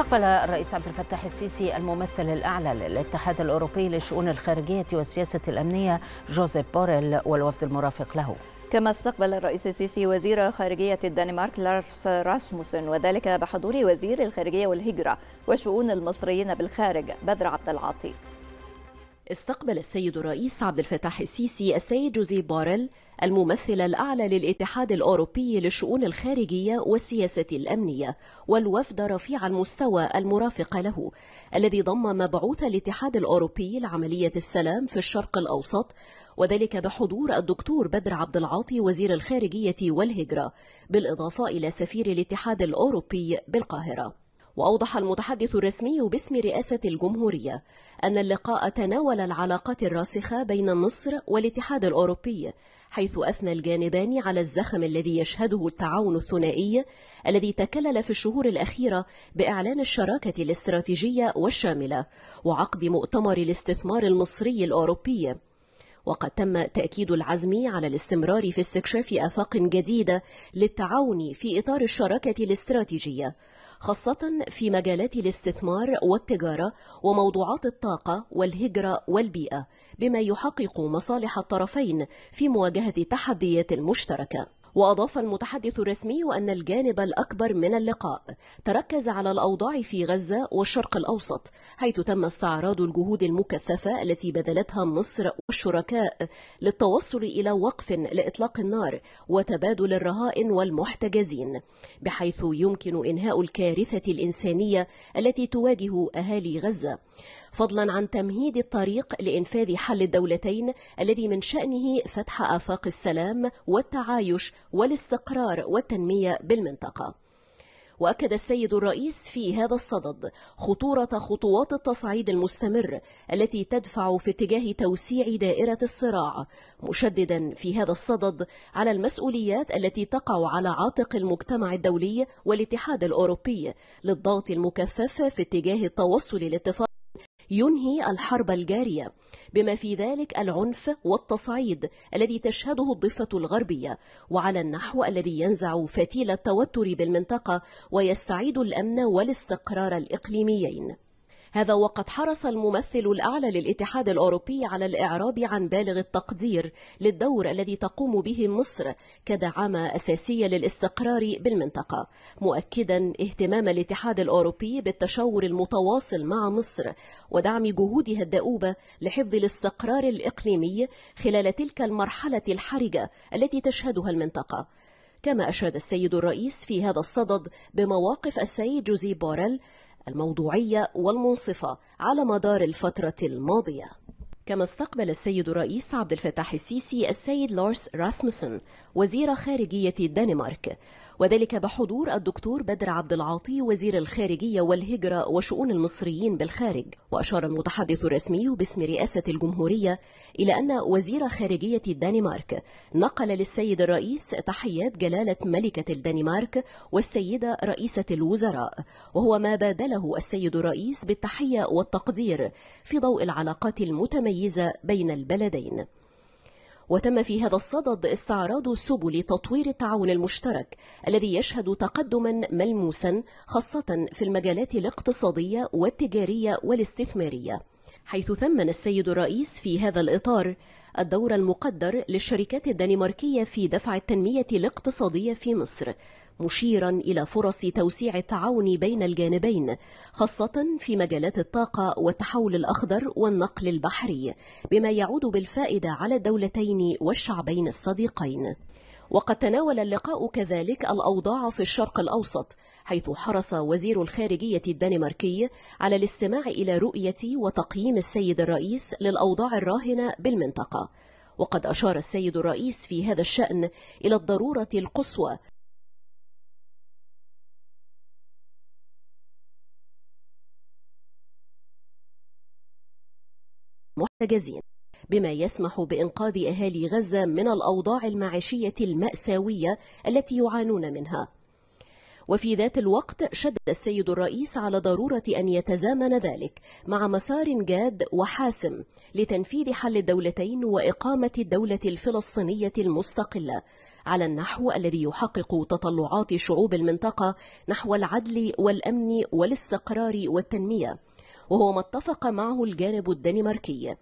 استقبل الرئيس عبد الفتاح السيسي الممثل الأعلى للاتحاد الأوروبي لشؤون الخارجية والسياسة الأمنية جوزيف بوريل والوفد المرافق له كما استقبل الرئيس السيسي وزير خارجية الدنمارك لارس راسموسن وذلك بحضور وزير الخارجية والهجرة وشؤون المصريين بالخارج بدر عبد العاطي استقبل السيد الرئيس عبد الفتاح السيسي السيد جوزيف باريل الممثل الأعلى للاتحاد الأوروبي للشؤون الخارجية والسياسة الأمنية والوفد رفيع المستوى المرافق له الذي ضم مبعوث الاتحاد الأوروبي لعملية السلام في الشرق الأوسط وذلك بحضور الدكتور بدر عبد العاطي وزير الخارجية والهجرة بالإضافة إلى سفير الاتحاد الأوروبي بالقاهرة وأوضح المتحدث الرسمي باسم رئاسة الجمهورية أن اللقاء تناول العلاقات الراسخة بين مصر والاتحاد الأوروبي حيث أثنى الجانبان على الزخم الذي يشهده التعاون الثنائي الذي تكلل في الشهور الأخيرة بإعلان الشراكة الاستراتيجية والشاملة وعقد مؤتمر الاستثمار المصري الأوروبي وقد تم تأكيد العزم على الاستمرار في استكشاف آفاق جديدة للتعاون في إطار الشراكة الاستراتيجية خاصة في مجالات الاستثمار والتجارة وموضوعات الطاقة والهجرة والبيئة بما يحقق مصالح الطرفين في مواجهة تحديات مشتركة وأضاف المتحدث الرسمي أن الجانب الأكبر من اللقاء تركز على الأوضاع في غزة والشرق الأوسط حيث تم استعراض الجهود المكثفة التي بذلتها مصر والشركاء للتوصل إلى وقف لإطلاق النار وتبادل الرهائن والمحتجزين بحيث يمكن إنهاء الكارثة الإنسانية التي تواجه أهالي غزة فضلا عن تمهيد الطريق لإنفاذ حل الدولتين الذي من شأنه فتح آفاق السلام والتعايش والاستقرار والتنمية بالمنطقة وأكد السيد الرئيس في هذا الصدد خطورة خطوات التصعيد المستمر التي تدفع في اتجاه توسيع دائرة الصراع مشددا في هذا الصدد على المسؤوليات التي تقع على عاتق المجتمع الدولي والاتحاد الأوروبي للضغط المكثف في اتجاه التوصل لاتفاق ينهي الحرب الجارية بما في ذلك العنف والتصعيد الذي تشهده الضفة الغربية وعلى النحو الذي ينزع فتيل التوتر بالمنطقة ويستعيد الأمن والاستقرار الإقليميين هذا وقد حرص الممثل الأعلى للاتحاد الأوروبي على الإعراب عن بالغ التقدير للدور الذي تقوم به مصر كدعامة أساسية للاستقرار بالمنطقة مؤكدا اهتمام الاتحاد الأوروبي بالتشاور المتواصل مع مصر ودعم جهودها الدؤوبة لحفظ الاستقرار الإقليمي خلال تلك المرحلة الحرجة التي تشهدها المنطقة كما أشاد السيد الرئيس في هذا الصدد بمواقف السيد جوزيف بوريل الموضوعية والمنصفة على مدار الفترة الماضية كما استقبل السيد الرئيس عبد الفتاح السيسي السيد لارس راسمسون وزير خارجية الدنمارك وذلك بحضور الدكتور بدر عبد العاطي وزير الخارجية والهجرة وشؤون المصريين بالخارج وأشار المتحدث الرسمي باسم رئاسة الجمهورية إلى أن وزير خارجية الدنمارك نقل للسيد الرئيس تحيات جلالة ملكة الدنمارك والسيدة رئيسة الوزراء وهو ما بادله السيد الرئيس بالتحية والتقدير في ضوء العلاقات المتميزة بين البلدين وتم في هذا الصدد استعراض سبل تطوير التعاون المشترك الذي يشهد تقدما ملموسا خاصة في المجالات الاقتصادية والتجارية والاستثمارية حيث ثمن السيد الرئيس في هذا الإطار الدور المقدر للشركات الدنماركية في دفع التنمية الاقتصادية في مصر مشيرا إلى فرص توسيع التعاون بين الجانبين خاصة في مجالات الطاقة والتحول الأخضر والنقل البحري بما يعود بالفائدة على الدولتين والشعبين الصديقين وقد تناول اللقاء كذلك الأوضاع في الشرق الأوسط حيث حرص وزير الخارجية الدنماركي على الاستماع إلى رؤية وتقييم السيد الرئيس للأوضاع الراهنة بالمنطقة وقد أشار السيد الرئيس في هذا الشأن إلى الضرورة القصوى محتجزين بما يسمح بإنقاذ أهالي غزة من الأوضاع المعيشية المأساوية التي يعانون منها وفي ذات الوقت شدد السيد الرئيس على ضرورة أن يتزامن ذلك مع مسار جاد وحاسم لتنفيذ حل الدولتين وإقامة الدولة الفلسطينية المستقلة على النحو الذي يحقق تطلعات شعوب المنطقة نحو العدل والأمن والاستقرار والتنمية وهو ما اتفق معه الجانب الدنماركي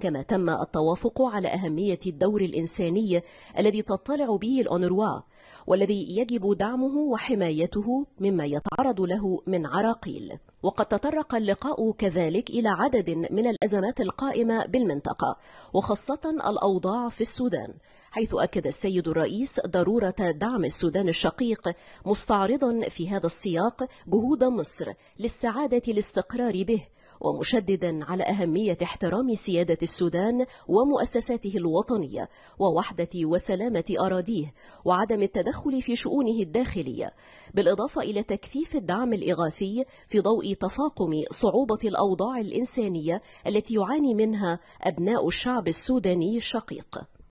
كما تم التوافق على أهمية الدور الإنساني الذي تطلع به الأونروا والذي يجب دعمه وحمايته مما يتعرض له من عراقيل وقد تطرق اللقاء كذلك إلى عدد من الأزمات القائمة بالمنطقة وخاصة الأوضاع في السودان حيث أكد السيد الرئيس ضرورة دعم السودان الشقيق مستعرضا في هذا السياق جهود مصر لاستعادة الاستقرار به ومشددا على أهمية احترام سيادة السودان ومؤسساته الوطنية ووحدة وسلامة أراضيه وعدم التدخل في شؤونه الداخلية بالإضافة إلى تكثيف الدعم الإغاثي في ضوء تفاقم صعوبة الأوضاع الإنسانية التي يعاني منها أبناء الشعب السوداني الشقيق